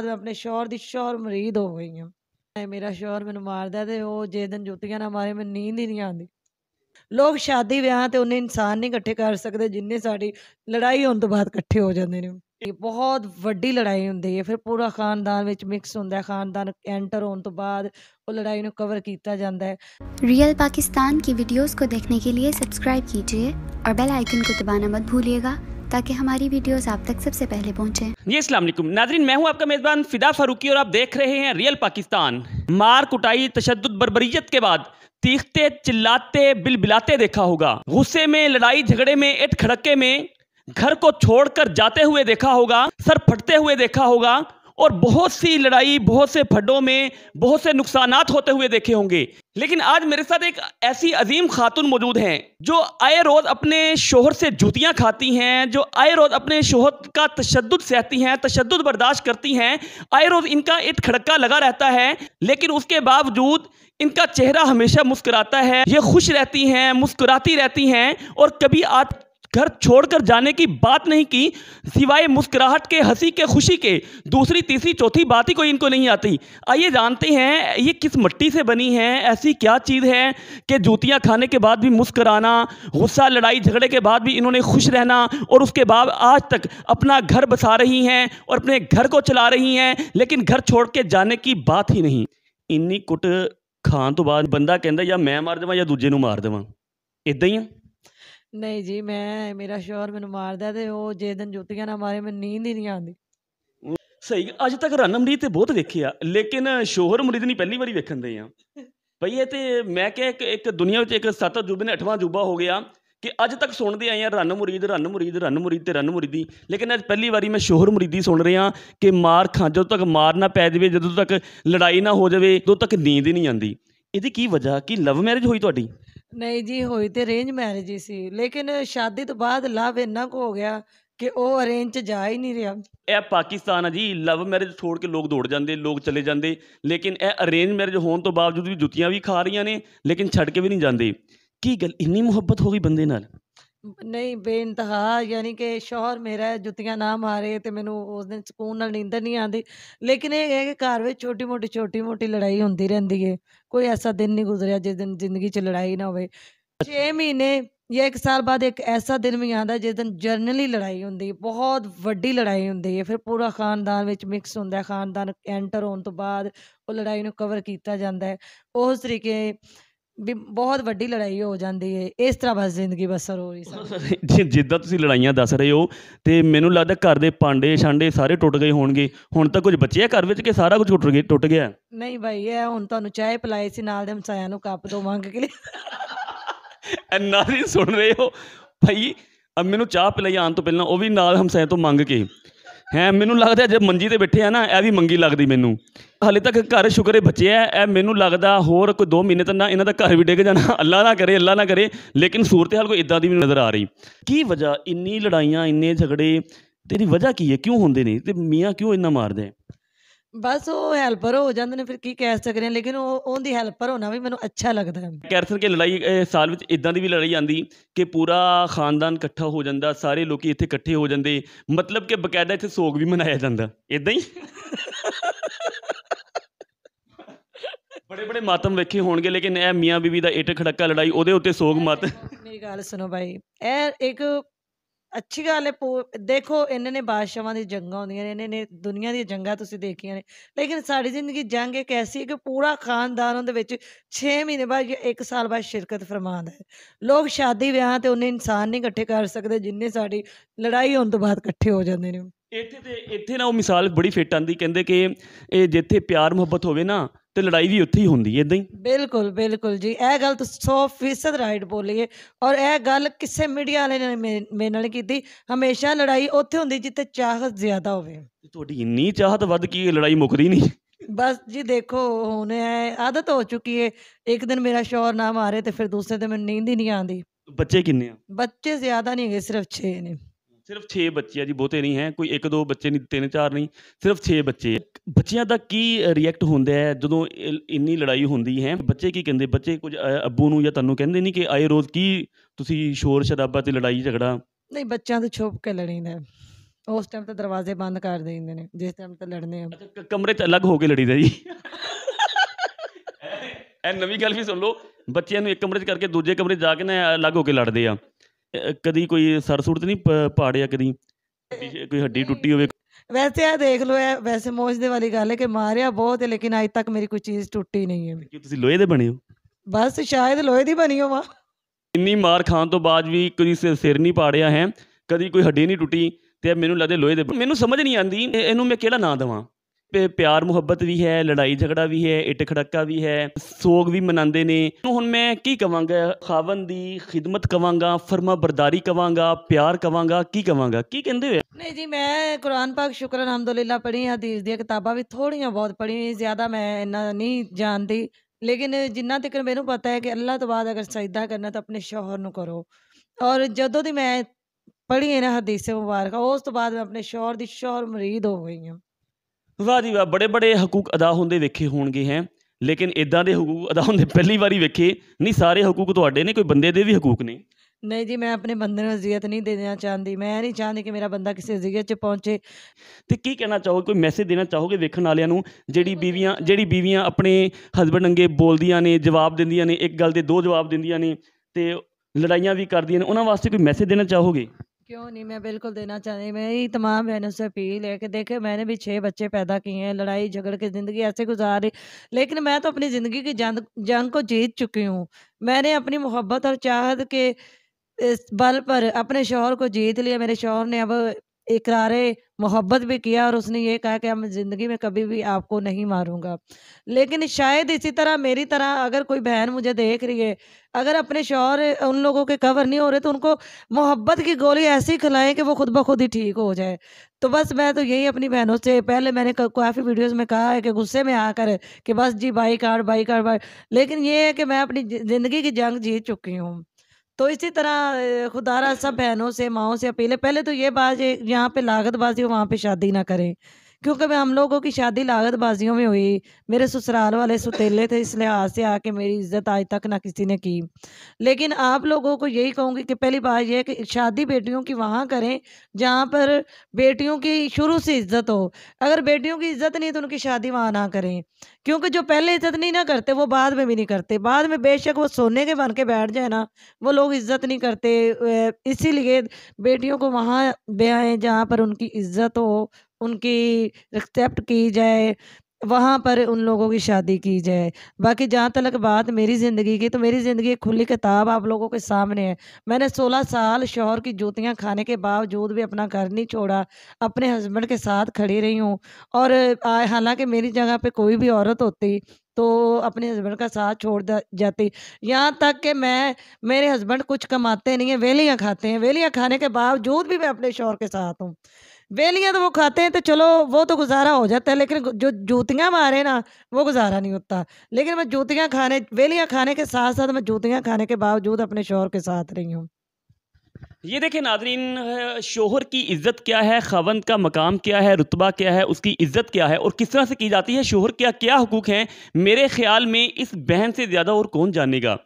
ਬਾਅਦ ਮੈਂ ਆਪਣੇ ਸ਼ੌਹਰ ਦੀ ਸ਼ੌਹਰ ਮਰੀਦ ਹੋ ਗਈ ਹਾਂ ਐ ਮੇਰਾ ਸ਼ੌਹਰ ਮੈਨੂੰ ਮਾਰਦਾ ਤੇ ਉਹ ਜੇ ਦਿਨ ਜੁੱਤੀਆਂ ਨਾ ਮਾਰੇ ਮੈਨੂੰ ਨੀਂਦ ਹੀ ਨਹੀਂ ਆਉਂਦੀ ਲੋਕ ਸ਼ਾਦੀ ਵਿਆਹ ਤੇ ਉਹਨੇ ਇਨਸਾਨ ਨਹੀਂ ਇਕੱਠੇ ਕਰ ਸਕਦੇ ਜਿੰਨੇ ਸਾਡੀ ਲੜਾਈ ਹੋਣ ਤੋਂ ਬਾਅਦ ਇਕੱਠੇ ਹੋ ਜਾਂਦੇ ਨੇ ਇਹ ਬਹੁਤ ਵੱਡੀ ਲੜਾਈ ਹੁੰਦੀ ਹੈ ਫਿਰ ਪੂਰਾ ਖਾਨਦਾਨ ਵਿੱਚ ਮਿਕਸ ਹੁੰਦਾ ਹੈ ਖਾਨਦਾਨ ਐਂਟਰ ਹੋਣ ਤੋਂ ਬਾਅਦ ਉਹ ਲੜਾਈ ਨੂੰ ਕਵਰ ਕੀਤਾ ਜਾਂਦਾ ਹੈ ਰੀਅਲ ਪਾਕਿਸਤਾਨ ਕੀ ਵੀਡੀਓਜ਼ ਕੋ देखने ਕੇ लिए ਸਬਸਕ੍ਰਾਈਬ ਕੀਜੀਏ ਔਰ ਬੈਲ ਆਈਕਨ ਕੋ दबाना ਮਤ भूलिएगा ताकि हमारी वीडियोस आप तक सबसे पहले पहुंचे जी अस्सलाम वालेकुम नाजरीन मैं हूं आपका मेज़बान फिदा फारूकी और आप देख रहे हैं रियल पाकिस्तान मार कुटाई तशद बरबरीत के बाद तीखते चिल्लाते बिल बिलाते देखा होगा गुस्से में लड़ाई झगड़े में इट खड़के में घर को छोड़कर जाते हुए देखा होगा सर फटते हुए देखा होगा और बहुत सी लड़ाई बहुत से फड्डों में बहुत से नुकसान होते हुए देखे होंगे लेकिन आज मेरे साथ एक ऐसी अजीम खातून मौजूद हैं जो आए रोज़ अपने शोहर से जूतियां खाती हैं जो आए रोज़ अपने शोहर का तशद सहती हैं तशद बर्दाश्त करती हैं आए रोज़ इनका एक खड़का लगा रहता है लेकिन उसके बावजूद इनका चेहरा हमेशा मुस्कुराता है ये खुश रहती हैं मुस्कुराती रहती हैं और कभी आप घर छोड़कर जाने की बात नहीं की सिवाय मुस्कुराहट के हंसी के खुशी के दूसरी तीसरी चौथी बात ही कोई इनको नहीं आती आइए जानते हैं ये किस मिट्टी से बनी है ऐसी क्या चीज़ है कि जूतियाँ खाने के बाद भी मुस्कराना गुस्सा लड़ाई झगड़े के बाद भी इन्होंने खुश रहना और उसके बाद आज तक अपना घर बसा रही हैं और अपने घर को चला रही हैं लेकिन घर छोड़ के जाने की बात ही नहीं इन्नी कुट खान तो बाद बंदा कहें या मैं मार देव या दूजे मार देव इदा ही ਨਹੀਂ ਜੀ, ਮੈਂ ਮੇਰਾ ਸ਼ੋਰ ਮੈਨੂੰ ਮਾਰਦਾ ਤੇ ਉਹ ਜੇ ਦਿਨ ਜੁੱਤੀਆਂ ਨਾ ਮਾਰੇ ਮੈਨੂੰ ਨੀਂਦ ਹੀ ਨਹੀਂ ਆਉਂਦੀ। ਸਹੀ ਅੱਜ ਤੱਕ ਰਨਅਮਰੀਤ ਤੇ ਬਹੁਤ ਵੇਖੇ ਆ ਲੇਕਿਨ ਮੁਰੀਦ ਨਹੀਂ ਪਹਿਲੀ ਵਾਰੀ ਵੇਖਣ ਦੇ ਆ। ਬਈ ਇਹ ਤੇ ਮੈਂ ਕਿ ਇੱਕ ਇੱਕ ਦੁਨੀਆ ਵਿੱਚ ਇੱਕ ਸੱਤ ਅਜੂਬੇ ਨੇ ਅਠਵਾਂ ਅਜੂਬਾ ਹੋ ਗਿਆ ਕਿ ਅੱਜ ਤੱਕ ਸੁਣਦੇ ਆਏ ਆ ਰਨਮਰੀਦ, ਰਨਮਰੀਦ, ਰਨਮਰੀਦ ਤੇ ਰਨਮਰੀਦੀ ਲੇਕਿਨ ਅੱਜ ਪਹਿਲੀ ਵਾਰੀ ਮੈਂ ਸ਼ੋਹਰ ਮੁਰੀਦੀ ਸੁਣ ਰਿਹਾ ਕਿ ਮਾਰ ਖਾਂ ਜਦੋਂ ਤੱਕ ਮਾਰ ਨਾ ਪੈ ਜਾਵੇ, ਜਦੋਂ ਤੱਕ ਲੜਾਈ ਨਾ ਹੋ ਜਾਵੇ, ਉਦੋਂ ਤੱਕ ਨੀਂਦ ਹੀ ਨਹੀਂ ਆਉਂਦੀ। ਇਹਦੀ ਕੀ ਵਜ੍ਹਾ ਕਿ ਲਵ ਮੈਰਿਜ ਹੋਈ ਤੁਹਾਡੀ? ਨਹੀਂ ਜੀ ਹੋਈ ਤੇ ਅਰੇਂਜ ਮੈਰਿਜ ਹੀ ਸੀ ਲੇਕਿਨ ਸ਼ਾਦੀ ਤੋਂ ਬਾਅਦ ਲਵ ਇੰਨਾ ਕੋ ਹੋ ਗਿਆ ਕਿ ਉਹ ਅਰੇਂਜ 'ਚ जा ही नहीं ਇਹ ਪਾਕਿਸਤਾਨ ਆ ਜੀ ਲਵ ਮੈਰਿਜ ਛੋੜ ਕੇ ਲੋਕ ਦੌੜ ਜਾਂਦੇ ਲੋਕ ਚਲੇ ਜਾਂਦੇ ਲੇਕਿਨ ਇਹ ਅਰੇਂਜ ਮੈਰਿਜ ਹੋਣ ਤੋਂ ਬਾਵਜੂਦ ਵੀ ਜੁੱਤੀਆਂ ਵੀ ਖਾ ਰਹੀਆਂ ਨੇ ਲੇਕਿਨ ਛੱਡ ਕੇ ਵੀ ਨਹੀਂ ਜਾਂਦੇ ਕੀ ਗੱਲ ਇੰਨੀ ਮੁਹੱਬਤ ਹੋ ਗਈ ਬੰਦੇ ਨਾਲ ਨਹੀਂ, ਬੇਇੰਤਹਾ ਯਾਨੀ ਕਿ ਸ਼ੌਹਰ ਮੇਰਾ ਜੁੱਤੀਆਂ ਨਾ ਮਾਰੇ ਤੇ ਮੈਨੂੰ ਉਸ ਦਿਨ ਸਕੂਨ ਨਾਲ ਨੀਂਦ ਨਹੀਂ ਆਂਦੀ। ਲੇਕਿਨ ਇਹ ਹੈ ਕਿ ਘਰ ਵਿੱਚ ਛੋਟੀ-ਮੋਟੀ, ਛੋਟੀ-ਮੋਟੀ ਲੜਾਈ ਹੁੰਦੀ ਰਹਿੰਦੀ ਏ। ਕੋਈ ਐਸਾ ਦਿਨ ਨਹੀਂ ਗੁਜ਼ਰਿਆ ਜਿਸ ਦਿਨ ਜ਼ਿੰਦਗੀ 'ਚ ਲੜਾਈ ਨਾ ਹੋਵੇ। 6 ਮਹੀਨੇ ਜਾਂ 1 ਸਾਲ ਬਾਅਦ ਇੱਕ ਐਸਾ ਦਿਨ ਵੀ ਆਂਦਾ ਜਿਸ ਦਿਨ ਜਰਨਲੀ ਲੜਾਈ ਹੁੰਦੀ ਹੈ ਬਹੁਤ ਵੱਡੀ ਲੜਾਈ ਹੁੰਦੀ ਏ। ਫਿਰ ਪੂਰਾ ਖਾਨਦਾਨ ਵਿੱਚ ਮਿਕਸ ਹੁੰਦਾ ਹੈ, ਖਾਨਦਾਨ ਐਂਟਰ ਹੋਣ ਤੋਂ ਬਾਅਦ ਉਹ ਲੜਾਈ ਨੂੰ ਕਵਰ ਕੀਤਾ ਜਾਂਦਾ ਹੈ। ਉਸ ਤਰੀਕੇ ਵੀ ਬਹੁਤ ਵੱਡੀ ਲੜਾਈ ਹੋ ਜਾਂਦੀ ਹੈ ਇਸ ਤਰ੍ਹਾਂ ਬਸ ਜ਼ਿੰਦਗੀ ਬਸਰ ਹੋ ਰਹੀ ਸੀ ਜਿੱਦਾਂ ਤੁਸੀਂ ਲੜਾਈਆਂ ਦੱਸ ਰਹੇ ਹੋ ਤੇ ਮੈਨੂੰ ਲੱਗਦਾ ਘਰ ਦੇ ਪਾਂਡੇ ਛਾਂਡੇ ਸਾਰੇ ਟੁੱਟ ਗਏ ਹੋਣਗੇ ਹੁਣ ਤਾਂ ਕੁਝ ਬਚਿਆ ਘਰ ਵਿੱਚ ਕਿ ਸਾਰਾ ਕੁਝ ਟੁੱਟ ਗਿਆ ਟੁੱਟ ਗਿਆ ਨਹੀਂ ਭਾਈ ਇਹ ਹੁਣ ਤੁਹਾਨੂੰ ਚਾਹ ਪਲਾਈ ਸੀ ਨਾਲ ਦੇ ਮਸਾਇਆਂ ਨੂੰ ਕੱਪ ਦੋ ਮੰਗ ਕੇ ਐਨਾ ਨਹੀਂ ਸੁਣ ਰਹੇ ਹੋ ਭਾਈ ਮੈਨੂੰ ਚਾਹ ਪਲਾਈ ਆਣ ਤੋਂ ਪਹਿਲਾਂ ਉਹ ਵੀ ਨਾਲ ਹਮਸਾਇਆਂ ਤੋਂ ਮੰਗ ਕੇ ਹੈ ਮੈਨੂੰ ਲੱਗਦਾ ਜੇ ਮੰਜੀ ਤੇ ਬੈਠੇ ਆ ਨਾ ਇਹ ਵੀ ਮੰਗੀ ਲੱਗਦੀ ਮੈਨੂੰ ਹਾਲੇ ਤੱਕ ਘਰ ਸ਼ੁਕਰੇ ਬਚਿਆ ਇਹ ਮੈਨੂੰ ਲੱਗਦਾ ਹੋਰ ਕੋਈ 2 ਮਹੀਨੇ ਤੱਕ ਨਾ ਇਹਨਾਂ ਦਾ ਘਰ ਵੀ ਡਿੱਗ ਜਾਣਾ ਅੱਲਾ ਨਾ ਕਰੇ ਅੱਲਾ ਨਾ ਕਰੇ ਲੇਕਿਨ ਸੂਰਤ ਹਾਲ ਕੋਈ ਇਦਾਂ ਦੀ ਵੀ ਨਜ਼ਰ ਆ ਰਹੀ ਕੀ ਵਜ੍ਹਾ ਇੰਨੀ ਲੜਾਈਆਂ ਇੰਨੇ ਝਗੜੇ ਤੇਰੀ ਵਜ੍ਹਾ ਕੀ ਹੈ ਕਿਉਂ ਹੁੰਦੇ ਨੇ ਤੇ ਮੀਆਂ ਕਿਉਂ ਇੰਨਾ ਮਾਰਦੇ ਬਸ ਉਹ ਹੈਲਪਰ ਹੋ ਜਾਂਦੇ ਨੇ ਫਿਰ ਕੀ ਕਹਿ ਸਕਦੇ ਆ ਲੇਕਿਨ ਉਹ ਉਹਦੀ ਹੈਲਪਰ ਹੋਣਾ ਵੀ ਮੈਨੂੰ ਅੱਛਾ ਲੱਗਦਾ ਹੈ ਕੈਰਥਨ ਕੀ ਲੜਾਈ ਸਾਲ ਵਿੱਚ ਇਦਾਂ ਦੀ ਵੀ ਲੜਾਈ ਆਂਦੀ ਕਿ ਪੂਰਾ ਖਾਨਦਾਨ ਇਕੱਠਾ ਹੋ ਜਾਂਦਾ ਸਾਰੇ ਲੋਕੀ ਇੱਥੇ ਇਕੱਠੇ ਹੋ ਜਾਂਦੇ ਮਤਲਬ ਕਿ ਬਕਾਇਦਾ ਇੱਥੇ ਸੋਗ ਵੀ ਮਨਾਇਆ ਜਾਂਦਾ ਇਦਾਂ ਹੀ ਬੜੇ ਬੜੇ ਮਾਤਮ ਵੇਖੇ ਹੋਣਗੇ ਲੇਕਿਨ ਇਹ ਮੀਆਂ ਬੀਬੀ ਦਾ ਇੱਟ ਖੜੱਕਾ ਲੜਾਈ ਉਹਦੇ ਉੱਤੇ ਸੋਗ ਮਤ ਮੇਰੀ ਗੱਲ ਸੁਣੋ ਭਾਈ ਇਹ ਇੱਕ ਅੱਛੀ ਗੱਲ ਹੈ ਦੇਖੋ ਇਹਨਾਂ ਨੇ ਬਾਦਸ਼ਾਹਾਂ ਦੀ ਜੰਗਾਂ ਹੁੰਦੀਆਂ ਨੇ ਇਹਨਾਂ ਨੇ ਦੁਨੀਆ ਦੀਆਂ ਜੰਗਾਂ ਤੁਸੀਂ ਦੇਖੀਆਂ ਨੇ ਲੇਕਿਨ ਸਾਡੀ ਜ਼ਿੰਦਗੀ ਜੰਗ ਇੱਕ ਐਸੀ ਹੈ ਕਿ ਪੂਰਾ ਖਾਨਦਾਨ ਉਹਦੇ ਵਿੱਚ 6 ਮਹੀਨੇ ਬਾਅਦ ਜਾਂ 1 ਸਾਲ ਬਾਅਦ ਸ਼ਿਰਕਤ ਫਰਮਾਉਂਦਾ ਹੈ ਲੋਕ ਸ਼ਾਦੀ ਵਿਆਹ ਤੇ ਉਹਨੇ ਇਨਸਾਨ ਨਹੀਂ ਇਕੱਠੇ ਕਰ ਸਕਦੇ ਜਿੰਨੇ ਸਾਡੀ ਲੜਾਈ ਹੋਣ ਤੋਂ ਬਾਅਦ ਇਕੱਠੇ ਹੋ ਜਾਂਦੇ ਨੇ ਇੱਥੇ ਤੇ ਇੱਥੇ ਨਾ ਉਹ ਮਿਸਾਲ ਬੜੀ ਫਿੱਟ ਆਂਦੀ ਕਹਿੰਦੇ ਕਿ ਇਹ ਜਿੱਥੇ ਪਿਆਰ ਮੁਹੱਬਤ ਹੋਵੇ ਨਾ ਤੇ ਲੜਾਈ ਵੀ ਉੱਥੇ ਹੀ ਹੁੰਦੀ ਹੈ ਇਦਾਂ ਹੀ ਬਿਲਕੁਲ ਬਿਲਕੁਲ ਜੀ ਇਹ ਗੱਲ ਤਾਂ 100% ਰਾਈਟ ਬੋਲੀਏ ਔਰ ਇਹ ਗੱਲ ਕਿਸੇ ਮੀਡੀਆ ਵਾਲੇ ਨੇ ਮੇਰੇ ਨਾਲ ਕੀਤੀ ਹਮੇਸ਼ਾ ਲੜਾਈ ਉੱਥੇ ਹੁੰਦੀ ਜਿੱਥੇ ਚਾਹਤ ਜ਼ਿਆਦਾ ਹੋਵੇ ਤੁਹਾਡੀ ਇੰਨੀ ਚਾਹਤ ਵੱਧ ਕੀ ਲੜਾਈ ਮੁੱਕਦੀ ਨਹੀਂ ਬਸ ਜੀ ਦੇਖੋ ਹੁਣ ਐ ਆਦਤ ਹੋ ਚੁੱਕੀ ਏ ਇੱਕ ਦਿਨ ਮੇਰਾ ਸ਼ੋਰ ਨਾ ਮਾਰੇ ਤੇ ਫਿਰ ਦੂਸਰੇ ਦਿਨ ਮੈਨੂੰ ਨੀਂਦ ਹੀ ਨਹੀਂ ਆਉਂਦੀ ਬੱਚੇ ਕਿੰਨੇ ਆ ਬੱਚੇ ਜ਼ਿਆਦਾ ਨਹੀਂ ਹੈਗੇ ਸਿਰਫ 6 ਨੇ ਸਿਰਫ 6 ਬੱਚੇ ਆ ਜੀ ਬਹੁਤੇ ਨਹੀਂ ਹੈ ਕੋਈ ਇੱਕ ਦੋ ਬੱਚੇ ਨਹੀਂ ਤਿੰਨ ਚਾਰ ਨਹੀਂ ਸਿਰਫ 6 ਬੱਚੇ ਬੱਚਿਆਂ ਦਾ ਕੀ ਰਿਐਕਟ ਹੁੰਦਾ ਹੈ ਜਦੋਂ ਇੰਨੀ ਲੜਾਈ ਹੁੰਦੀ ਹੈ ਬੱਚੇ ਕੀ ਕਹਿੰਦੇ ਬੱਚੇ ਕੁਝ ਅੱਬੂ ਨੂੰ ਜਾਂ ਤੁਹਾਨੂੰ ਕਹਿੰਦੇ ਨਹੀਂ ਕਿ ਆਏ ਰੋਜ਼ ਕੀ ਤੁਸੀਂ ਸ਼ੋਰ ਸ਼ਰਾਬਾ ਤੇ ਲੜਾਈ ਝਗੜਾ ਨਹੀਂ ਬੱਚਿਆਂ ਤੋਂ ਛੁਪ ਕੇ ਲੜੀਂਦਾ ਉਸ ਟਾਈਮ ਤੇ ਦਰਵਾਜ਼ੇ ਬੰਦ ਕਰ ਦਿੰਦੇ ਨੇ ਜਿਸ ਟਾਈਮ ਤਾਂ ਲੜਨੇ ਆ ਕਮਰੇ 'ਚ ਅਲੱਗ ਹੋ ਕੇ ਲੜੀਦਾ ਜੀ ਇਹ ਨਵੀਂ ਗੱਲ ਵੀ ਸੁਣ ਲਓ ਬੱਚਿਆਂ ਨੂੰ ਇੱਕ ਕਮਰੇ 'ਚ ਕਰਕੇ ਦੂਜੇ ਕਮਰੇ ਜਾ ਕੇ ਨਾ ਅਲੱਗ ਹੋ ਕੇ ਲੜਦੇ ਆ ਕਦੀ ਕੋਈ ਸਰ ਤੇ ਨਹੀਂ ਪਾੜਿਆ ਕਦੀ ਕੋਈ ਹੱਡੀ ਟੁੱਟੀ ਹੋਵੇ ਵੈਸੇ ਆ ਦੇਖ ਲੋ ਐ ਵੈਸੇ ਮੋਜ ਦੇ ਵਾਲੀ ਗੱਲ ਐ ਕਿ ਮਾਰਿਆ ਬਹੁਤ ਐ ਲੇਕਿਨ ਅਜ ਤੱਕ ਮੇਰੀ ਕੋਈ ਚੀਜ਼ ਟੁੱਟੀ ਨਹੀਂ ਐ ਕਿ ਤੁਸੀਂ ਲੋਹੇ ਦੇ ਬਣੇ ਹੋ ਬਸ ਸ਼ਾਇਦ ਲੋਹੇ ਦੀ ਬਣੀ ਹੋਵਾਂ ਇੰਨੀ ਮਾਰ ਖਾਣ ਤੋਂ ਬਾਅਦ ਵੀ ਕੋਈ ਸਿਰ ਨਹੀਂ ਪਾੜਿਆ ਹੈ ਕਦੀ ਕੋਈ ਹੱਡੀ ਨਹੀਂ ਟੁੱਟੀ ਤੇ ਮੈਨੂੰ ਲੱਗਦਾ ਲੋਹੇ ਦੇ ਮੈਨੂੰ ਸਮਝ ਨਹੀਂ ਆਂਦੀ ਇਹਨੂੰ ਮੈਂ ਕਿਹੜਾ ਨਾਂ ਦਵਾਂ ਤੇ ਪਿਆਰ ਮੁਹੱਬਤ ਵੀ ਹੈ ਲੜਾਈ ਝਗੜਾ ਵੀ ਹੈ ਇੱਟ ਖੜੱਕਾ ਵੀ ਹੈ ਸੋਗ ਵੀ ਮਨਾਉਂਦੇ ਨੇ ਹੁਣ ਮੈਂ ਕੀ ਕਵਾਂਗਾ ਖਾਵਨ ਦੀ ਖਿਦਮਤ ਕਵਾਂਗਾ ਫਰਮਾ ਬਰਦਾਰੀ ਕਵਾਂਗਾ ਪਿਆਰ ਕਵਾਂਗਾ ਕੀ ਕਵਾਂਗਾ ਕੀ ਕਹਿੰਦੇ ਹੋ ਨਹੀਂ ਜੀ ਮੈਂ ਕੁਰਾਨ ਪਾਕ ਸ਼ੁਕਰ ਅਲਹਮਦੁਲਿਲਾ ਪੜ੍ਹੀ ਹਦੀਸ ਦੀਆਂ ਕਿਤਾਬਾਂ ਵੀ ਥੋੜੀਆਂ ਬਹੁਤ ਪੜ੍ਹੀ ਜ਼ਿਆਦਾ ਮੈਂ ਇੰਨਾ ਨਹੀਂ ਜਾਣਦੀ ਲੇਕਿਨ ਜਿੰਨਾ ਤੱਕ ਮੈਨੂੰ ਪਤਾ ਹੈ ਕਿ ਅੱਲਾਹ ਤੋਂ ਬਾਅਦ ਅਗਰ ਸਜਦਾ ਕਰਨਾ ਤਾਂ ਆਪਣੇ ਸ਼ੌਹਰ ਨੂੰ ਕਰੋ ਔਰ ਜਦੋਂ ਦੀ ਮੈਂ ਪੜ੍ਹੀ ਇਹਨਾਂ ਹਦੀਸੇ ਮੁਬਾਰਕਾ ਉਸ ਤੋਂ ਬਾਅਦ ਮੈਂ ਆਪਣੇ ਸ਼ੌਹਰ ਦੀ ਸ਼ੌਹਰ ਮਰੀਦ ਹੋ ਗਈ ਹਾਂ ਵਾਹ ਜੀ ਵਾਹ ਬੜੇ ਬੜੇ ਹਕੂਕ ਅਦਾ ਹੁੰਦੇ ਵੇਖੇ ਹੋਣਗੇ ਹੈ ਲੇਕਿਨ ਇਦਾਂ ਦੇ ਹਕੂਕ ਅਦਾ ਹੁੰਦੇ ਪਹਿਲੀ ਵਾਰੀ ਵੇਖੇ ਨਹੀਂ ਸਾਰੇ ਹਕੂਕ ਤੁਹਾਡੇ ਨੇ ਕੋਈ ਬੰਦੇ ਦੇ ਵੀ ਹਕੂਕ ਨੇ ਨਹੀਂ ਜੀ ਮੈਂ ਆਪਣੇ ਬੰਦੇ ਨੂੰ ਅਜ਼ੀਅਤ ਨਹੀਂ ਦੇਣਾ ਚਾਹੁੰਦੀ ਮੈਂ ਨਹੀਂ ਚਾਹੁੰਦੀ ਕਿ ਮੇਰਾ ਬੰਦਾ ਕਿਸੇ ਅਜ਼ੀਅਤ 'ਚ ਪਹੁੰਚੇ ਤੇ ਕੀ ਕਹਿਣਾ ਚਾਹੋਗੇ ਕੋਈ ਮੈਸੇਜ ਦੇਣਾ ਚਾਹੋਗੇ ਵੇਖਣ ਵਾਲਿਆਂ ਨੂੰ ਜਿਹੜੀ ਬੀਵੀਆਂ ਜਿਹੜੀ ਬੀਵੀਆਂ ਆਪਣੇ ਹਸਬੰਡ ਅੰਗੇ ਬੋਲਦੀਆਂ ਨੇ ਜਵਾਬ ਦਿੰਦੀਆਂ ਨੇ ਇੱਕ ਗੱਲ ਦੇ ਦੋ ਜਵਾਬ ਦਿੰਦੀਆਂ ਨੇ ਤੇ ਲੜਾਈਆਂ ਵੀ ਕਰਦੀਆਂ ਨੇ ਉਹਨਾਂ ਵਾਸਤੇ ਕੋਈ ਮੈਸੇਜ ਦੇਣਾ ਚਾਹੋਗੇ क्यों नहीं मैं बिल्कुल देना चाह रही मेरी तमाम बहनों से अपील है कि देखे मैंने भी छह बच्चे पैदा किए हैं लड़ाई झगड़ के ज़िंदगी ऐसे गुजारी लेकिन मैं तो अपनी ज़िंदगी की जंग जंग को जीत चुकी हूँ मैंने अपनी मोहब्बत और चाहत के इस बल पर अपने शोहर को जीत लिया मेरे शोहर ने अब इकरार मोहब्बत भी किया और उसने ये कहा कि हम ज़िंदगी में कभी भी आपको नहीं मारूंगा लेकिन शायद इसी तरह मेरी तरह अगर कोई बहन मुझे देख रही है अगर अपने शौर उन लोगों के कवर नहीं हो रहे तो उनको मोहब्बत की गोली ऐसी खिलाएं कि वो खुद ब खुद ही ठीक हो जाए तो बस मैं तो यही अपनी बहनों से पहले मैंने काफ़ी वीडियोज़ में कहा है कि गुस्से में आकर कि बस जी बाई कार्ड बाई कार्ड बाई लेकिन ये है कि मैं अपनी ज़िंदगी की जंग जीत चुकी हूँ तो इसी तरह खुदारा सब बहनों से माओ से अपील है पहले तो ये बात यहाँ पे लागत बाजी हो वहाँ पे शादी ना करें क्योंकि मैं हम लोगों की शादी लागतबाजियों में हुई मेरे ससुराल वाले सुतेले थे इस लिहाज से आके मेरी इज्जत आज तक ना किसी ने की लेकिन आप लोगों को यही कहूँगी कि पहली बात यह है कि शादी बेटियों की वहाँ करें जहाँ पर बेटियों की शुरू से इज्जत हो अगर बेटियों की इज्जत नहीं तो उनकी शादी वहाँ ना करें क्योंकि जो पहले इज्जत नहीं ना करते वो बाद में भी नहीं करते बाद में बेशक वो सोने के बन के बैठ जाए ना वो लोग इज्जत नहीं करते इसीलिए बेटियों को वहाँ ब्याहें जहाँ पर उनकी इज्जत हो उनकी एक्सेप्ट की जाए वहाँ पर उन लोगों की शादी की जाए बाकी जहाँ तक बात मेरी ज़िंदगी की तो मेरी ज़िंदगी एक खुली किताब आप लोगों के सामने है मैंने सोलह साल शोहर की जूतियाँ खाने के बावजूद भी अपना घर नहीं छोड़ा अपने हस्बैंड के साथ खड़ी रही हूँ और हालांकि मेरी जगह पे कोई भी औरत होती तो अपने हस्बैंड का साथ छोड़ जाती यहाँ तक कि मैं मेरे हस्बैंड कुछ कमाते नहीं हैं वेलियाँ खाते हैं वेलियाँ खाने के बावजूद भी मैं अपने शोहर के साथ हूँ बेलियाँ तो वो खाते हैं तो चलो वो तो गुजारा हो जाता है लेकिन जो जूतियाँ मारे ना वो गुजारा नहीं होता लेकिन मैं जूतियाँ खाने बेलियाँ खाने के साथ साथ मैं जूतियाँ खाने के बावजूद अपने शोहर के साथ रही हूँ ये देखें नादरीन शोहर की इज़्ज़त क्या है खवंद का मकाम क्या है रुतबा क्या है उसकी इज़्ज़त क्या है और किस तरह से की जाती है शोहर क्या क्या हकूक़ हैं मेरे ख्याल में इस बहन से ज़्यादा और कौन जानेगा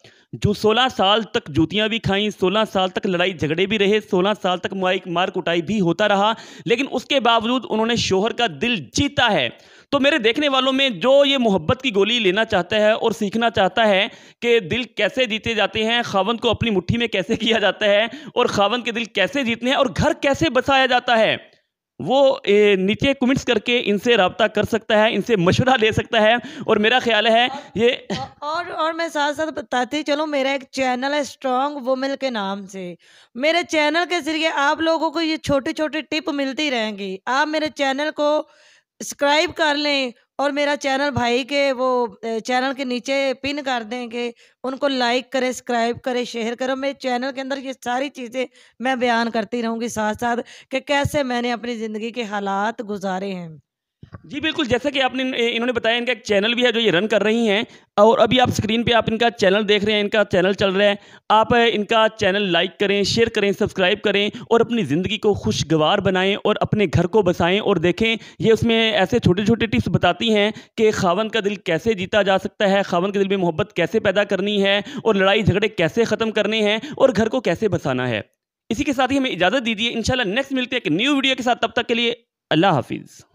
जो 16 साल तक जूतियां भी खाई 16 साल तक लड़ाई झगड़े भी रहे 16 साल तक माइक मार कुटाई भी होता रहा लेकिन उसके बावजूद उन्होंने शोहर का दिल जीता है तो मेरे देखने वालों में जो ये मोहब्बत की गोली लेना चाहता है और सीखना चाहता है कि दिल कैसे जीते जाते हैं खावन को अपनी मुट्ठी में कैसे किया जाता है और खावन के दिल कैसे जीतने हैं और घर कैसे बसाया जाता है वो ए, नीचे कमेंट्स करके इनसे रबता कर सकता है इनसे मशवरा ले सकता है और मेरा ख्याल है और, ये और और मैं साथ साथ बताती चलो मेरा एक चैनल है स्ट्रॉन्ग वुमेन के नाम से मेरे चैनल के जरिए आप लोगों को ये छोटी छोटी टिप मिलती रहेंगी आप मेरे चैनल को सब्सक्राइब कर लें और मेरा चैनल भाई के वो चैनल के नीचे पिन कर देंगे उनको लाइक करें सब्सक्राइब करें शेयर करें मेरे चैनल के अंदर ये सारी चीज़ें मैं बयान करती रहूँगी साथ साथ कि कैसे मैंने अपनी ज़िंदगी के हालात गुजारे हैं जी बिल्कुल जैसा कि आपने इन्होंने बताया इनका एक चैनल भी है जो ये रन कर रही हैं और अभी आप स्क्रीन पे आप इनका चैनल देख रहे हैं इनका चैनल चल रहा है आप इनका चैनल लाइक करें शेयर करें सब्सक्राइब करें और अपनी ज़िंदगी को खुशगवार बनाएं और अपने घर को बसाएं और देखें ये उसमें ऐसे छोटे छोटे टिप्स बताती हैं कि खावन का दिल कैसे जीता जा सकता है खावन के दिल में मोहब्बत कैसे पैदा करनी है और लड़ाई झगड़े कैसे ख़त्म करने हैं और घर को कैसे बसाना है इसी के साथ ही हमें इजाज़त दीजिए इन नेक्स्ट मिलते हैं एक न्यू वीडियो के साथ तब तक के लिए अल्लाह हाफिज़